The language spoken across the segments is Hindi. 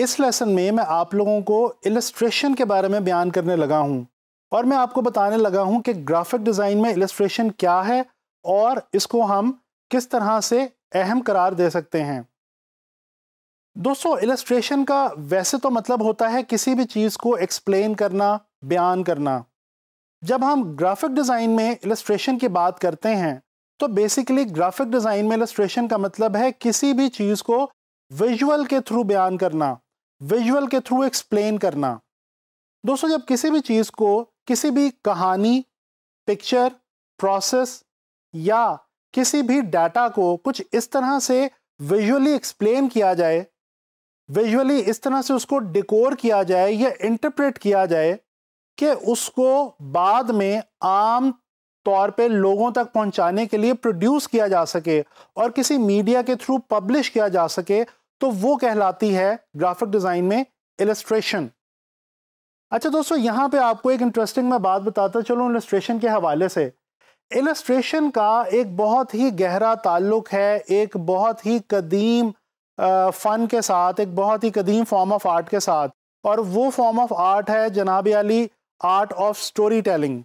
इस लेसन में मैं आप लोगों को इलस्ट्रेशन के बारे में बयान करने लगा हूँ और मैं आपको बताने लगा हूँ कि ग्राफिक डिज़ाइन में इलस्ट्रेशन क्या है और इसको हम किस तरह से अहम करार दे सकते हैं दोस्तों इलस्ट्रेशन का वैसे तो मतलब होता है किसी भी चीज़ को एक्सप्लेन करना बयान करना जब हम ग्राफिक डिज़ाइन में इलस्ट्रेशन की बात करते हैं तो बेसिकली ग्राफिक डिज़ाइन में इलस्ट्रेशन का मतलब है किसी भी चीज़ को विजुअल के थ्रू बयान करना विजुअल के थ्रू एक्सप्लेन करना दोस्तों जब किसी भी चीज़ को किसी भी कहानी पिक्चर प्रोसेस या किसी भी डाटा को कुछ इस तरह से विजुअली एक्सप्लेन किया जाए विजुअली इस तरह से उसको डिकोर किया जाए या इंटरप्रेट किया जाए कि उसको बाद में आम तौर पे लोगों तक पहुंचाने के लिए प्रोड्यूस किया जा सके और किसी मीडिया के थ्रू पब्लिश किया जा सके तो वो कहलाती है ग्राफिक डिज़ाइन में इलेस्ट्रेशन अच्छा दोस्तों यहाँ पे आपको एक इंटरेस्टिंग मैं बात बताता चलो इलेस्ट्रेशन के हवाले से इलेस्ट्रेशन का एक बहुत ही गहरा ताल्लुक है एक बहुत ही कदीम फ़न के साथ एक बहुत ही कदीम फॉर्म ऑफ आर्ट के साथ और वो फॉर्म ऑफ आर्ट है जनाब अली आर्ट ऑफ स्टोरी टेलिंग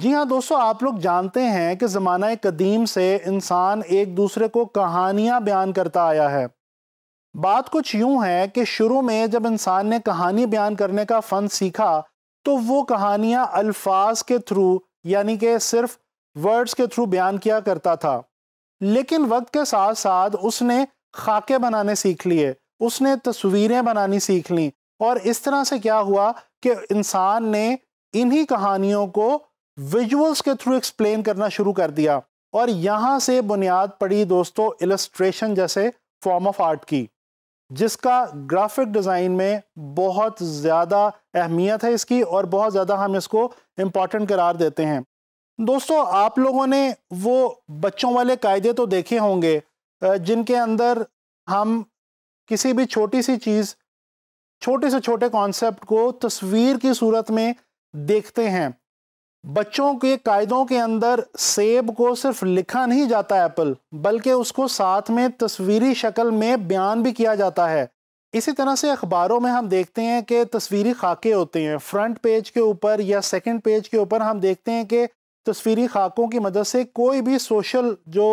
जी हाँ दोस्तों आप लोग जानते हैं कि ज़माना कदीम से इंसान एक दूसरे को कहानियाँ बयान करता आया है बात कुछ यूं है कि शुरू में जब इंसान ने कहानी बयान करने का फ़न सीखा तो वो कहानियाँ अल्फाज के थ्रू यानी कि सिर्फ वर्ड्स के थ्रू बयान किया करता था लेकिन वक्त के साथ साथ उसने खाके बनाने सीख लिए उसने तस्वीरें बनानी सीख ली और इस तरह से क्या हुआ कि इंसान ने इन्हीं कहानियों को विजुअल्स के थ्रू एक्सप्लेन करना शुरू कर दिया और यहाँ से बुनियाद पड़ी दोस्तों इलस्ट्रेशन जैसे फॉर्म ऑफ आर्ट की जिसका ग्राफिक डिज़ाइन में बहुत ज़्यादा अहमियत है इसकी और बहुत ज़्यादा हम इसको इम्पॉर्टेंट करार देते हैं दोस्तों आप लोगों ने वो बच्चों वाले कायदे तो देखे होंगे जिनके अंदर हम किसी भी छोटी सी चीज़ छोटे से छोटे कॉन्सेप्ट को तस्वीर की सूरत में देखते हैं बच्चों के कायदों के अंदर सेब को सिर्फ लिखा नहीं जाता एप्पल बल्कि उसको साथ में तस्वीरी शक्ल में बयान भी किया जाता है इसी तरह से अखबारों में हम देखते हैं कि तस्वीरी खाके होते हैं फ्रंट पेज के ऊपर या सेकंड पेज के ऊपर हम देखते हैं कि तस्वीरी खाकों की मदद से कोई भी सोशल जो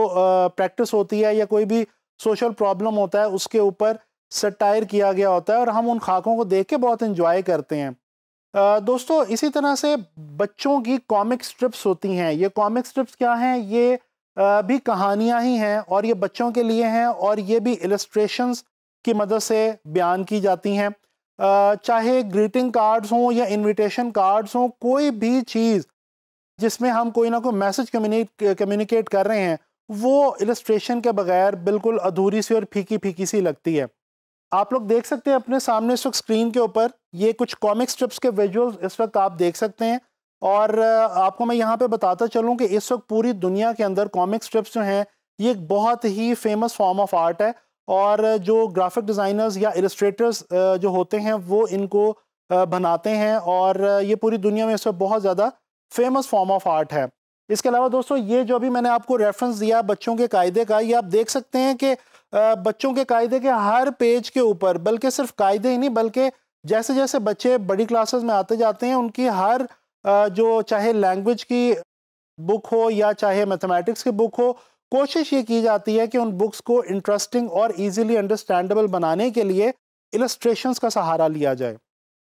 प्रैक्टिस होती है या कोई भी सोशल प्रॉब्लम होता है उसके ऊपर सटायर किया गया होता है और हम उन खाकों को देख के बहुत इंजॉय करते हैं दोस्तों इसी तरह से बच्चों की कॉमिक स्ट्रिप्स होती हैं ये कॉमिक स्ट्रिप्स क्या हैं ये भी कहानियाँ ही हैं और ये बच्चों के लिए हैं और ये भी इलस्ट्रेशंस की मदद से बयान की जाती हैं चाहे ग्रीटिंग कार्ड्स हों या इनविटेशन कार्ड्स हों कोई भी चीज़ जिसमें हम कोई ना कोई मैसेज कम्युनिकेट कर रहे हैं वो इलस्ट्रेशन के बगैर बिल्कुल अधूरी सी और फीकी फीकी सी लगती है आप लोग देख सकते हैं अपने सामने इस वक्त स्क्रीन के ऊपर ये कुछ कॉमिक स्ट्रिप्स के विजुअल्स इस वक्त आप देख सकते हैं और आपको मैं यहाँ पे बताता चलूँ कि इस वक्त पूरी दुनिया के अंदर कॉमिक स्ट्रिप्स जो हैं ये एक बहुत ही फेमस फॉर्म ऑफ आर्ट है और जो ग्राफिक डिज़ाइनर्स या इलस्ट्रेटर्स जो होते हैं वो इनको बनाते हैं और ये पूरी दुनिया में इस वक्त बहुत ज़्यादा फेमस फॉर्म ऑफ आर्ट है इसके अलावा दोस्तों ये जो अभी मैंने आपको रेफरेंस दिया बच्चों के कायदे का ये आप देख सकते हैं कि बच्चों के कायदे के हर पेज के ऊपर बल्कि सिर्फ कायदे ही नहीं बल्कि जैसे जैसे बच्चे बड़ी क्लासेस में आते जाते हैं उनकी हर जो चाहे लैंग्वेज की बुक हो या चाहे मैथमेटिक्स की बुक हो कोशिश ये की जाती है कि उन बुक्स को इंटरेस्टिंग और ईज़िली अंडरस्टैंडेबल बनाने के लिए इलस्ट्रेशन का सहारा लिया जाए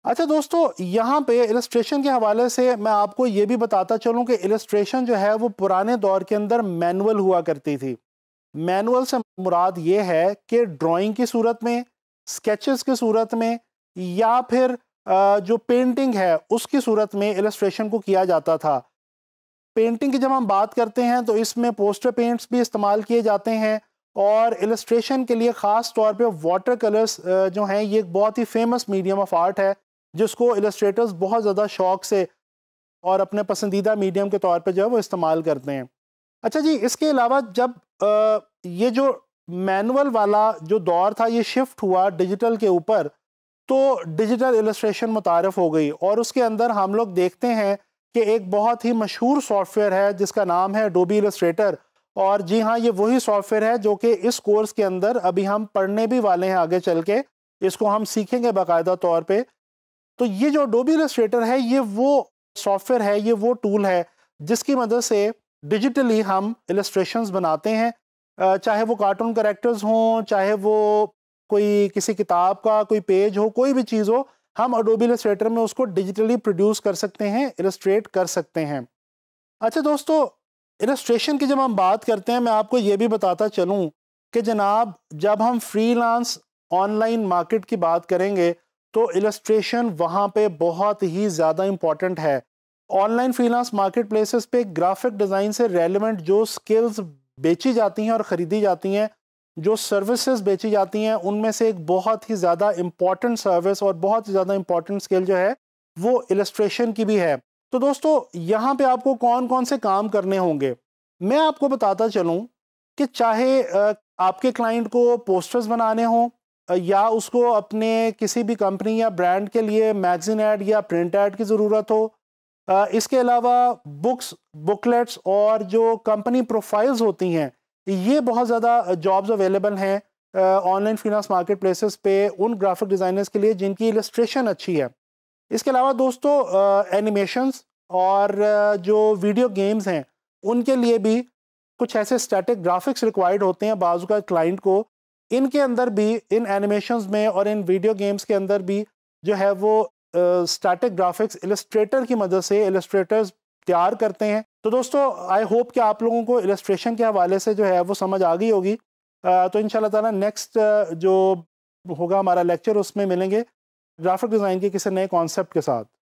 अच्छा दोस्तों यहाँ पे इलस्ट्रेशन के हवाले से मैं आपको ये भी बताता चलूँ कि इलस्ट्रेशन जो है वो पुराने दौर के अंदर मैनुअल हुआ करती थी मैनुअल से मुराद ये है कि ड्राइंग की सूरत में स्केचेस की सूरत में या फिर जो पेंटिंग है उसकी सूरत में इलस्ट्रेशन को किया जाता था पेंटिंग की जब हम बात करते हैं तो इसमें पोस्टर पेंट्स भी इस्तेमाल किए जाते हैं और इलस्ट्रेशन के लिए ख़ास तौर पे वाटर कलर्स जो हैं ये एक बहुत ही फेमस मीडियम ऑफ आर्ट है जिसको इलस्ट्रेटर्स बहुत ज़्यादा शौक से और अपने पसंदीदा मीडियम के तौर पर जो है वो इस्तेमाल करते हैं अच्छा जी इसके अलावा जब आ, ये जो मैनुअल वाला जो दौर था ये शिफ्ट हुआ डिजिटल के ऊपर तो डिजिटल इलस्ट्रेशन मुतारफ़ हो गई और उसके अंदर हम लोग देखते हैं कि एक बहुत ही मशहूर सॉफ्टवेयर है जिसका नाम है डोबी इलस्ट्रेटर और जी हाँ ये वही सॉफ्टवेयर है जो कि इस कोर्स के अंदर अभी हम पढ़ने भी वाले हैं आगे चल के इसको हम सीखेंगे बाकायदा तौर पर तो ये जो डोबी इलस्ट्रेटर है ये वो सॉफ्टवेयर है ये वो टूल है जिसकी मदद से डिजिटली हम इलेस्ट्रेशन बनाते हैं चाहे वो कार्टून करेक्टर्स हों चाहे वो कोई किसी किताब का कोई पेज हो कोई भी चीज़ हो हम अडोबी इलस्ट्रेटर में उसको डिजिटली प्रोड्यूस कर सकते हैं इलस्ट्रेट कर सकते हैं अच्छा दोस्तों इलस्ट्रेशन की जब हम बात करते हैं मैं आपको ये भी बताता चलूँ कि जनाब जब हम फ्रीलांस ऑनलाइन मार्केट की बात करेंगे तो इलस्ट्रेशन वहाँ पे बहुत ही ज़्यादा इम्पॉर्टेंट है ऑनलाइन फ्रीलांस मार्केट प्लेसेस पे ग्राफिक डिज़ाइन से रेलिवेंट जो स्किल्स बेची जाती हैं और ख़रीदी जाती हैं जो सर्विसेज बेची जाती हैं उनमें से एक बहुत ही ज़्यादा इम्पॉर्टेंट सर्विस और बहुत ही ज़्यादा इम्पॉर्टेंट स्किल जो है वो इलस्ट्रेशन की भी है तो दोस्तों यहाँ पे आपको कौन कौन से काम करने होंगे मैं आपको बताता चलूँ कि चाहे आपके क्लाइंट को पोस्टर्स बनाने हों या उसको अपने किसी भी कंपनी या ब्रांड के लिए मैगज़ीन ऐड या प्रिंट ऐड की ज़रूरत हो इसके अलावा बुक्स बुकलेट्स और जो कंपनी प्रोफाइल्स होती हैं ये बहुत ज़्यादा जॉब्स अवेलेबल हैं ऑनलाइन फिनांस मार्केट प्लेसेस पे उन ग्राफिक डिज़ाइनर्स के लिए जिनकी इलस्ट्रेशन अच्छी है इसके अलावा दोस्तों एनिमेशंस और जो वीडियो गेम्स हैं उनके लिए भी कुछ ऐसे स्टैटिक ग्राफिक्स रिक्वायर्ड होते हैं बाजू का क्लाइंट को इनके अंदर भी इन एनिमेशंस में और इन वीडियो गेम्स के अंदर भी जो है वो स्टैटिक ग्राफिक्स इलस्ट्रेटर की मदद से इलस्ट्रेटर्स तैयार करते हैं तो दोस्तों आई होप कि आप लोगों को इलस्ट्रेशन के हवाले से जो है वो समझ आ गई होगी तो इन ताला नेक्स्ट जो होगा हमारा लेक्चर उसमें मिलेंगे ग्राफिक डिज़ाइन के किसी नए कॉन्सेप्ट के साथ